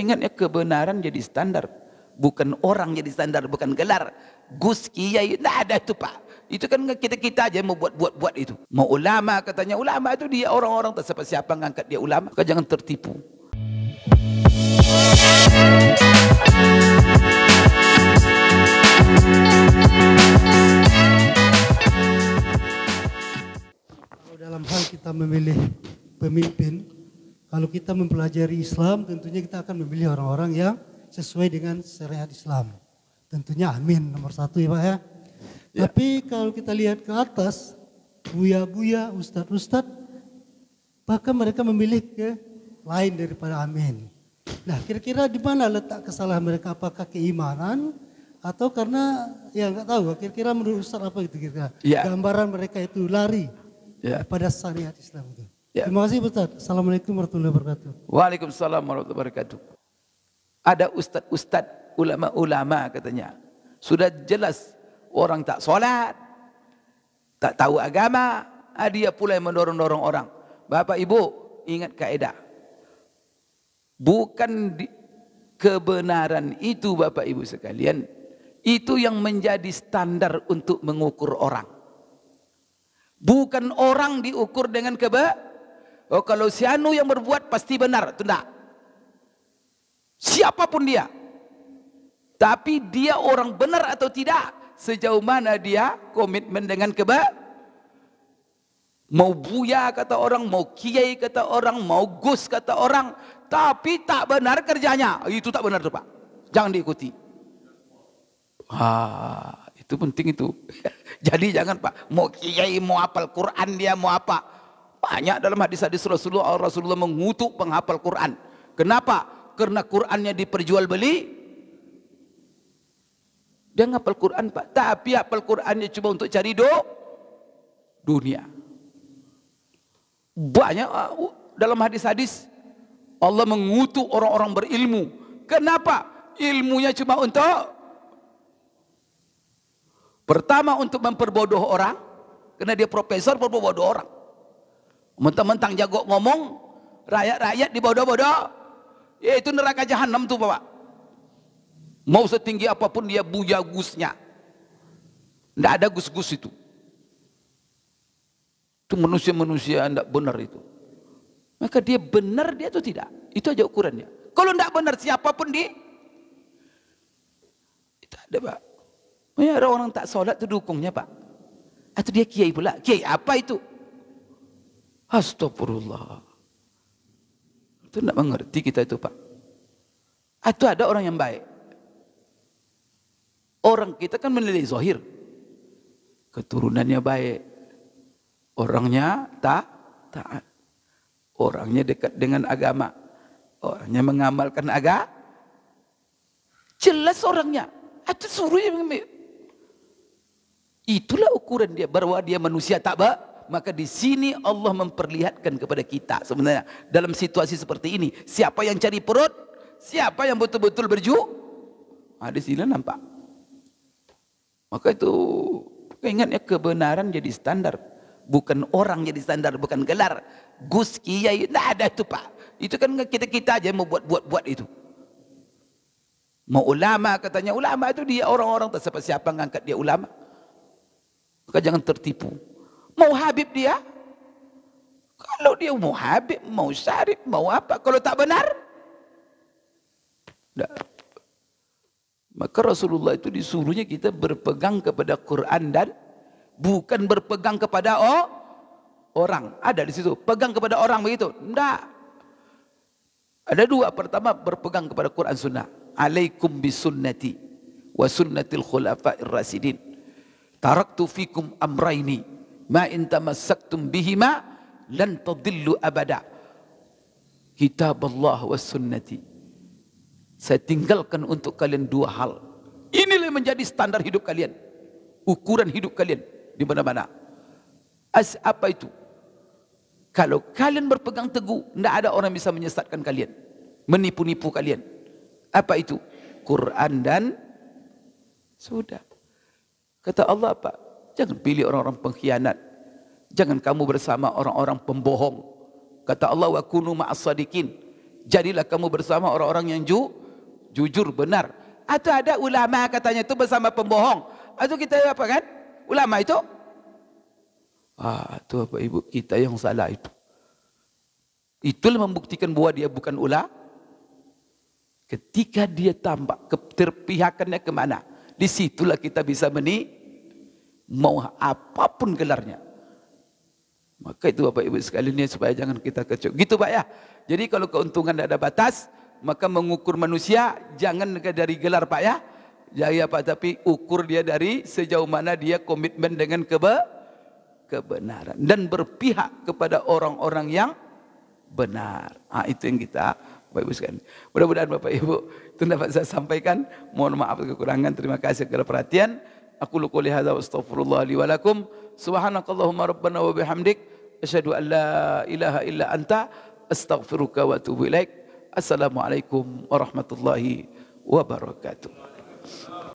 ingatnya kebenaran jadi standar bukan orang jadi standar bukan gelar gus kiai tidak ada itu pak itu kan kita kita aja mau buat buat buat itu mau ulama katanya ulama itu dia orang-orang tak siapa siapa ngangkat dia ulama kau jangan tertipu dalam hal kita memilih pemimpin Kalau kita mempelajari Islam, tentunya kita akan memilih orang-orang yang sesuai dengan syariat Islam. Tentunya amin nomor satu ya Pak ya. ya. Tapi kalau kita lihat ke atas, buya-buya, ustad-ustad, bahkan mereka memilih ke lain daripada amin. Nah kira-kira di mana letak kesalahan mereka? Apakah keimanan atau karena ya nggak tahu kira-kira menurut Ustaz apa gitu kira-kira ya. gambaran mereka itu lari ya. pada syariat Islam itu. Ya. Terima kasih Ustaz. Assalamualaikum warahmatullahi wabarakatuh. Waalaikumsalam warahmatullahi wabarakatuh. Ada ustaz-ustaz, ulama-ulama katanya. Sudah jelas orang tak solat, tak tahu agama, ah, dia pula yang mendorong-dorong orang. Bapak Ibu, ingat kaedah. Bukan kebenaran itu Bapak Ibu sekalian, itu yang menjadi standar untuk mengukur orang. Bukan orang diukur dengan kebenaran Oh kalau si anu yang berbuat pasti benar, itu tidak. Siapapun dia. Tapi dia orang benar atau tidak, sejauh mana dia komitmen dengan keba mau buya kata orang, mau kiai kata orang, mau gus kata orang, tapi tak benar kerjanya. Itu tak benar tuh, Pak. Jangan diikuti. Ah, itu penting itu. Jadi jangan, Pak, mau kiai, mau apal Quran dia, mau apa? Banyak dalam hadis-hadis Rasulullah, Allah Rasulullah mengutuk penghafal Quran. Kenapa? Karena Qurannya diperjual beli. Dia ngapal Quran, Pak. Tapi apal Qurannya cuma untuk cari do dunia. Banyak uh, dalam hadis-hadis Allah mengutuk orang-orang berilmu. Kenapa? Ilmunya cuma untuk pertama untuk memperbodoh orang. Karena dia profesor memperbodoh orang. Mentang-mentang jago ngomong, rakyat-rakyat dibodoh-bodoh. Ya itu neraka jahanam tu Bapak. Mau setinggi apapun dia buya gusnya. Tidak ada gus-gus itu. Itu manusia-manusia tidak benar itu. Maka dia benar dia atau tidak? Itu aja ukurannya. Kalau tidak benar siapapun dia. Itu ada Pak. Ya, orang tak sholat tu dukungnya Pak. Atau dia kiai pula. Kiai apa itu? Astagfirullah. Itu nak mengerti kita itu Pak. Itu ada orang yang baik. Orang kita kan menilai zahir. Keturunannya baik. Orangnya tak taat. Orangnya dekat dengan agama. Orangnya mengamalkan agama. Jelas orangnya. Itu suruhnya. Itulah ukuran dia. Bahwa dia manusia tak baik maka di sini Allah memperlihatkan kepada kita sebenarnya dalam situasi seperti ini siapa yang cari perut siapa yang betul-betul berju ada nah, di sini nampak maka itu ingatnya kebenaran jadi standar bukan orang jadi standar bukan gelar gus kiai tidak ada itu pak itu kan kita kita aja yang membuat buat buat itu mau ulama katanya ulama itu dia orang-orang tak siapa siapa mengangkat dia ulama maka jangan tertipu Mau Habib dia? Kalau dia mau Habib, mau Syarif, mau apa? Kalau tak benar? Tidak. Maka Rasulullah itu disuruhnya kita berpegang kepada Quran dan bukan berpegang kepada oh, orang. Ada di situ. Pegang kepada orang begitu. Tidak. Ada dua. Pertama berpegang kepada Quran Sunnah. Alaikum bisunnati wa sunnatil khulafa'ir rasidin. Taraktu fikum amraini ma in tamassaktum bihima lan tadillu abada kitab Allah was sunnati saya tinggalkan untuk kalian dua hal inilah menjadi standar hidup kalian ukuran hidup kalian di mana-mana as apa itu kalau kalian berpegang teguh tidak ada orang bisa menyesatkan kalian menipu-nipu kalian apa itu Quran dan sudah kata Allah pak. Jangan pilih orang-orang pengkhianat. Jangan kamu bersama orang-orang pembohong. Kata Allah wa kunu ma'asadikin. Jadilah kamu bersama orang-orang yang ju, jujur benar. Atau ada ulama katanya itu bersama pembohong. Atau kita apa kan? Ulama itu. Ah, itu apa ibu kita yang salah itu. Itulah membuktikan bahwa dia bukan ula. Ketika dia tampak keterpihakannya ke mana. situlah kita bisa menilai Mau apapun gelarnya. Maka itu Bapak Ibu sekalian ya supaya jangan kita kecoh. Gitu Pak ya. Jadi kalau keuntungan tidak ada batas, maka mengukur manusia jangan dari gelar Pak ya. ya. ya Pak tapi ukur dia dari sejauh mana dia komitmen dengan kebe kebenaran dan berpihak kepada orang-orang yang benar. Ah itu yang kita Bapak Ibu sekalian. Mudah-mudahan Bapak Ibu itu dapat saya sampaikan. Mohon maaf kekurangan. Terima kasih kepada perhatian. أقول قولي هذا وأستغفر الله لي ولكم سبحانك اللهم ربنا وبحمدك أشهد أن لا إله إلا أنت أستغفرك وأتوب إليك السلام عليكم ورحمة الله وبركاته